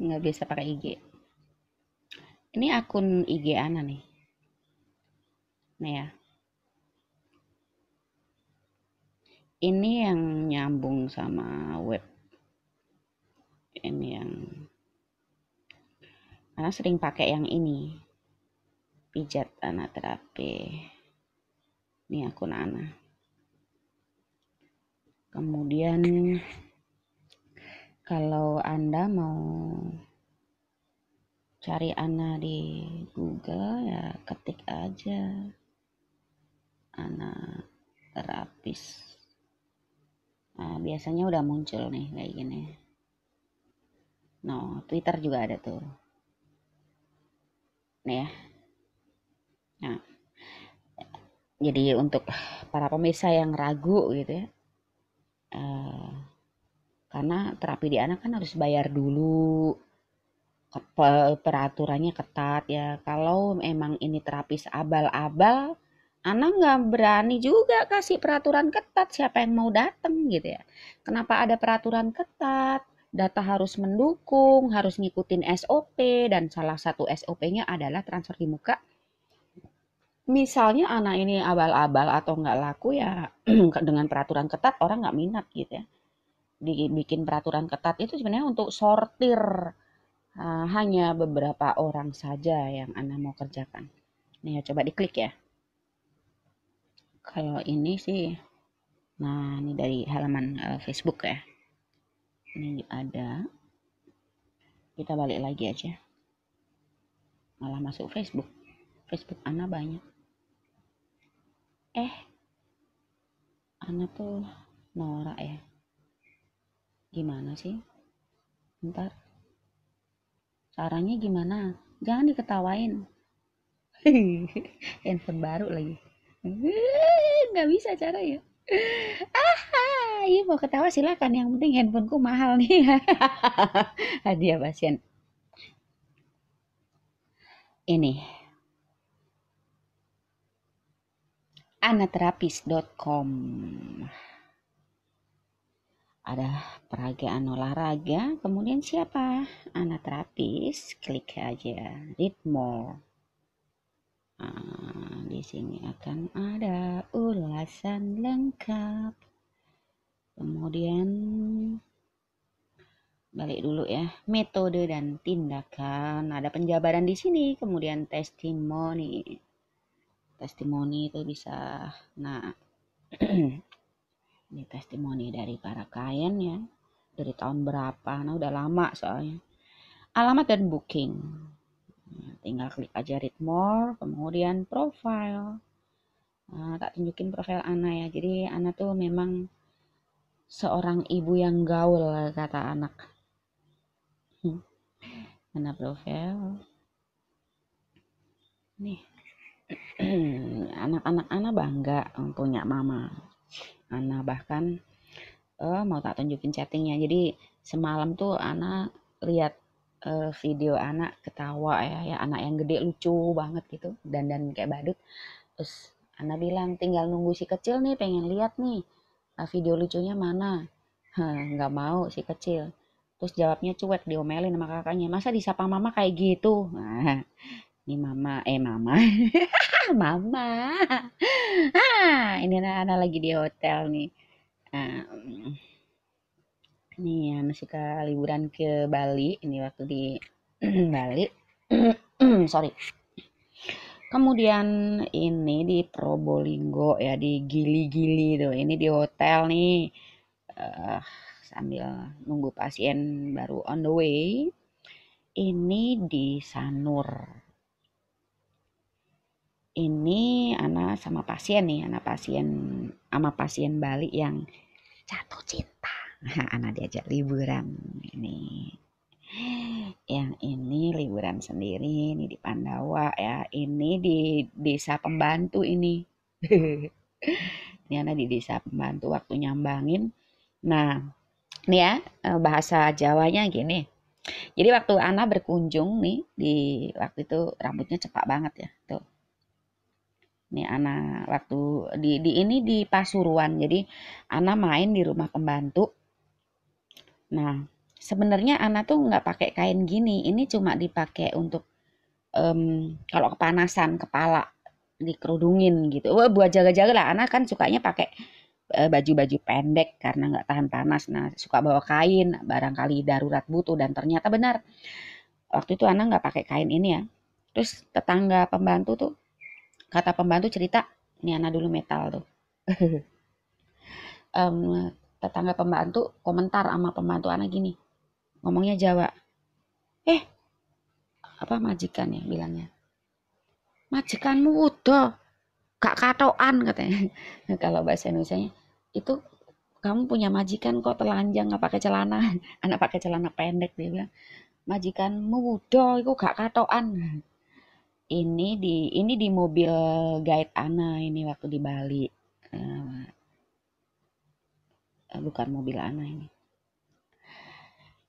nggak biasa pakai IG ini akun IG Ana nih nih ya ini yang nyambung sama web ini yang Ana sering pakai yang ini pijat Ana terapi ini akun Ana kemudian kalau Anda mau cari Ana di Google ya ketik aja Ana terapis nah, biasanya udah muncul nih kayak gini no Twitter juga ada tuh nih ya nah jadi untuk para pemirsa yang ragu gitu ya uh, karena terapi di anak kan harus bayar dulu peraturannya ketat ya kalau memang ini terapis abal-abal anak nggak berani juga kasih peraturan ketat siapa yang mau datang gitu ya kenapa ada peraturan ketat data harus mendukung harus ngikutin SOP dan salah satu SOP-nya adalah transfer di muka misalnya anak ini abal-abal atau nggak laku ya dengan peraturan ketat orang nggak minat gitu ya dibikin peraturan ketat itu sebenarnya untuk sortir uh, hanya beberapa orang saja yang Anda mau kerjakan. Nih ya coba diklik ya. Kalau ini sih nah ini dari halaman uh, Facebook ya. Ini ada kita balik lagi aja. Malah masuk Facebook. Facebook Ana banyak. Eh, Ana tuh Nora ya Gimana sih? Ntar. Caranya gimana? Jangan diketawain. Handphone baru lagi. Nggak bisa cara ya. Ah, iya mau ketawa silakan. Yang penting handphoneku mahal nih. Hadiah pasien. Ini anaterapis.com ada peragaan olahraga, kemudian siapa? Anak terapis, klik aja read more. Nah, di sini akan ada ulasan lengkap. Kemudian balik dulu ya, metode dan tindakan. Ada penjabaran di sini, kemudian testimoni. Testimoni itu bisa nah ini testimoni dari para klien ya dari tahun berapa nah udah lama soalnya alamat dan booking nah, tinggal klik aja read more kemudian profile nah, tak tunjukin profil Ana ya jadi Ana tuh memang seorang ibu yang gaul kata anak hmm. Ana profil nih anak-anak Ana bangga punya mama Ana bahkan uh, mau tak tunjukin chattingnya jadi semalam tuh Ana lihat uh, video anak ketawa ya ya anak yang gede lucu banget gitu dan dan kayak badut terus Ana bilang tinggal nunggu si kecil nih pengen lihat nih uh, video lucunya mana nggak mau si kecil terus jawabnya cuek diomelin sama kakaknya masa disapa mama kayak gitu nah, ini mama, eh mama, mama. Ah, ini anak-anak lagi di hotel nih. Um, nih anak suka liburan ke Bali. Ini waktu di Bali. Sorry. Kemudian ini di Probolinggo ya di Gili-Gili tuh. Ini di hotel nih. Uh, sambil nunggu pasien baru on the way. Ini di Sanur ini anak sama pasien nih anak pasien sama pasien Bali yang jatuh cinta nah, anak diajak liburan ini yang ini liburan sendiri ini di Pandawa ya ini di desa pembantu ini ini anak di desa pembantu waktu nyambangin nah ini ya eh, bahasa Jawanya gini jadi waktu Ana berkunjung nih di waktu itu rambutnya cepat banget ya tuh nih Ana waktu di, di ini di Pasuruan jadi Ana main di rumah pembantu nah sebenarnya Ana tuh nggak pakai kain gini ini cuma dipakai untuk um, kalau kepanasan kepala dikerudungin gitu Wah, buat jaga-jaga lah Ana kan sukanya pakai eh, baju-baju pendek karena nggak tahan panas. Nah, suka bawa kain, barangkali darurat butuh dan ternyata benar. Waktu itu Ana nggak pakai kain ini ya. Terus tetangga pembantu tuh kata pembantu cerita ini anak dulu metal tuh um, tetangga pembantu komentar sama pembantu anak gini ngomongnya Jawa eh apa majikan ya bilangnya majikanmu udah gak katoan katanya kalau bahasa Indonesia -nya, itu kamu punya majikan kok telanjang nggak pakai celana anak pakai celana pendek dia bilang majikanmu udah itu gak katoan ini di ini di mobil guide Ana ini waktu di Bali eh, eh, bukan mobil Ana ini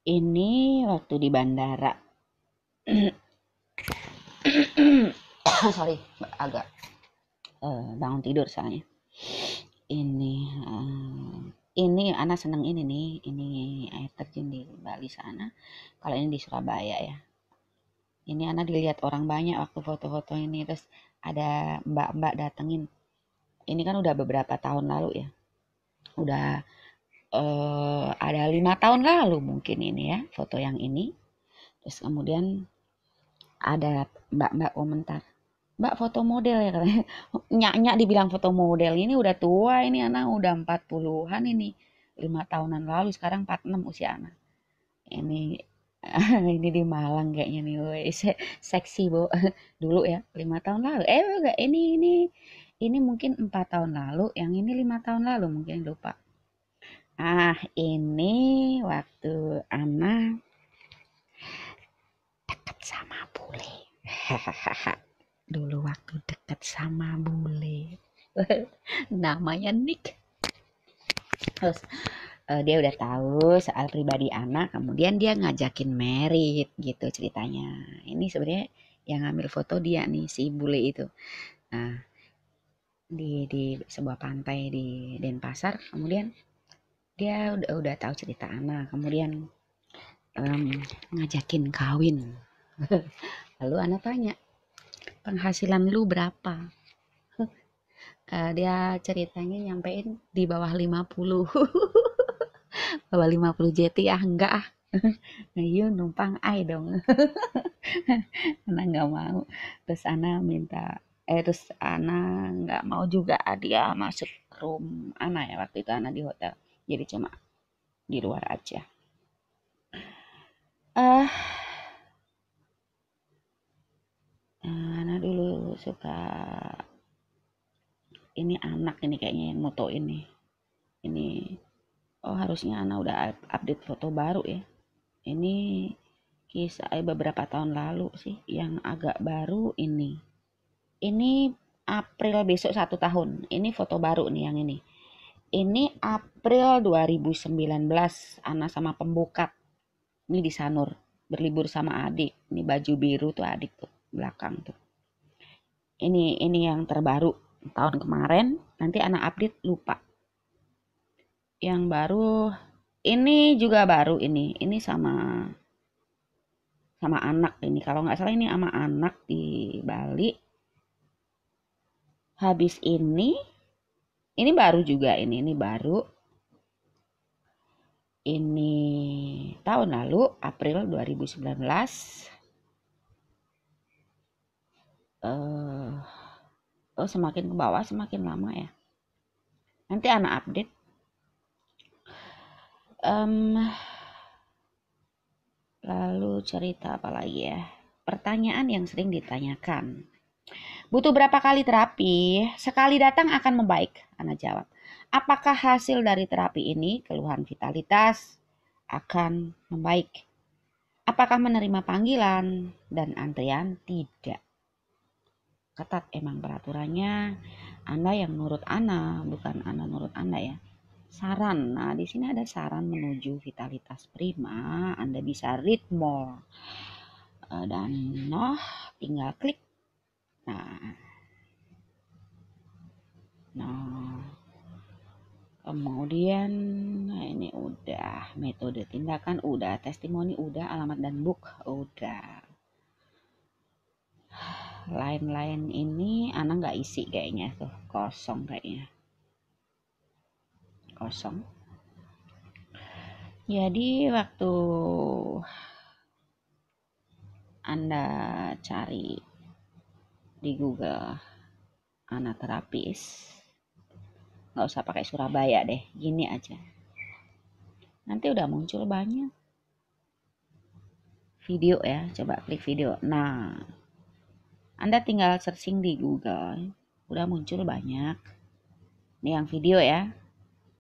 ini waktu di bandara sorry agak eh, bangun tidur soalnya ini uh, ini Ana seneng ini nih ini air terjun di Bali sana kalau ini di Surabaya ya ini anak dilihat orang banyak waktu foto-foto ini terus ada mbak-mbak datengin ini kan udah beberapa tahun lalu ya udah uh, ada lima tahun lalu mungkin ini ya foto yang ini terus kemudian ada mbak-mbak komentar mbak foto model ya katanya nyak-nyak dibilang foto model ini udah tua ini anak udah 40-an ini lima tahunan lalu sekarang 46 usia anak ini ini di Malang kayaknya nih woi seksi bo dulu ya lima tahun lalu eh enggak ini ini ini mungkin empat tahun lalu yang ini lima tahun lalu mungkin lupa ah ini waktu anak deket sama bule dulu waktu deket sama bule namanya Nick terus uh, dia udah tahu soal pribadi anak kemudian dia ngajakin merit gitu ceritanya ini sebenarnya yang ngambil foto dia nih si bule itu nah di di sebuah pantai di Denpasar kemudian dia udah udah tahu cerita anak kemudian um, ngajakin kawin lalu anak tanya penghasilan lu berapa uh, dia ceritanya nyampein di bawah 50 bawa 50 JT ya enggak ah Ayo nah, iya, numpang ay dong karena nggak mau terus Ana minta eh terus Ana nggak mau juga ah, dia masuk room Ana ya waktu itu Ana di hotel jadi cuma di luar aja ah uh, Ana dulu suka ini anak ini kayaknya yang moto ini ini oh harusnya Ana udah update foto baru ya ini kisah eh, beberapa tahun lalu sih yang agak baru ini ini April besok satu tahun ini foto baru nih yang ini ini April 2019 Ana sama pembukat ini di Sanur berlibur sama adik ini baju biru tuh adik tuh belakang tuh ini ini yang terbaru tahun kemarin nanti anak update lupa yang baru ini juga baru ini ini sama sama anak ini kalau nggak salah ini sama anak di Bali habis ini ini baru juga ini ini baru ini tahun lalu April 2019 uh, eh, oh semakin ke bawah semakin lama ya nanti anak update um, lalu cerita apa lagi ya pertanyaan yang sering ditanyakan butuh berapa kali terapi sekali datang akan membaik Anak jawab apakah hasil dari terapi ini keluhan vitalitas akan membaik apakah menerima panggilan dan antrian tidak ketat emang peraturannya Anda yang nurut Ana bukan anak nurut Anda ya saran. Nah, di sini ada saran menuju vitalitas prima. Anda bisa read more. Eh, dan noh, tinggal klik. Nah. Nah. Kemudian nah ini udah metode tindakan udah, testimoni udah, alamat dan book udah. Lain-lain ini anak nggak isi kayaknya tuh, kosong kayaknya kosong jadi waktu anda cari di Google anak terapis nggak usah pakai Surabaya deh gini aja nanti udah muncul banyak video ya coba klik video nah anda tinggal searching di Google udah muncul banyak ini yang video ya